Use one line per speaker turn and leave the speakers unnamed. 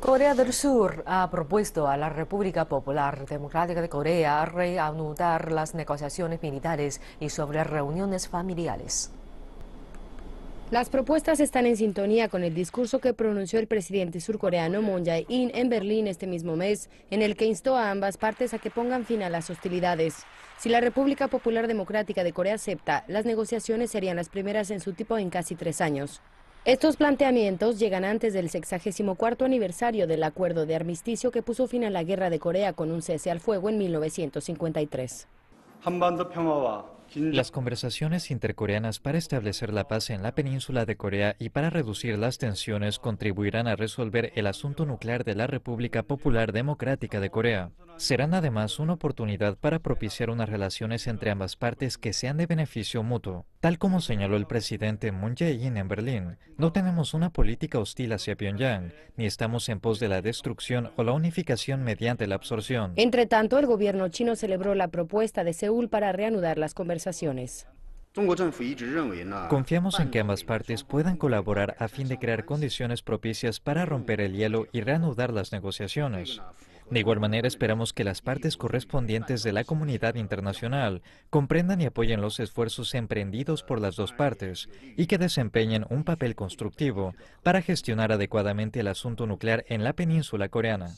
Corea del Sur ha propuesto a la República Popular Democrática de Corea reanudar las negociaciones militares y sobre reuniones familiares. Las propuestas están en sintonía con el discurso que pronunció el presidente surcoreano Moon Jae-in en Berlín este mismo mes, en el que instó a ambas partes a que pongan fin a las hostilidades. Si la República Popular Democrática de Corea acepta, las negociaciones serían las primeras en su tipo en casi tres años. Estos planteamientos llegan antes del 64 aniversario del acuerdo de armisticio que puso fin a la guerra de Corea con un cese al fuego en 1953.
Las conversaciones intercoreanas para establecer la paz en la península de Corea y para reducir las tensiones contribuirán a resolver el asunto nuclear de la República Popular Democrática de Corea serán además una oportunidad para propiciar unas relaciones entre ambas partes que sean de beneficio mutuo. Tal como señaló el presidente Moon Jae-in en Berlín, no tenemos una política hostil hacia Pyongyang, ni estamos en pos de la destrucción o la unificación mediante la absorción.
Entre tanto, el gobierno chino celebró la propuesta de Seúl para reanudar las conversaciones.
Confiamos en que ambas partes puedan colaborar a fin de crear condiciones propicias para romper el hielo y reanudar las negociaciones. De igual manera, esperamos que las partes correspondientes de la comunidad internacional comprendan y apoyen los esfuerzos emprendidos por las dos partes y que desempeñen un papel constructivo para gestionar adecuadamente el asunto nuclear en la península coreana.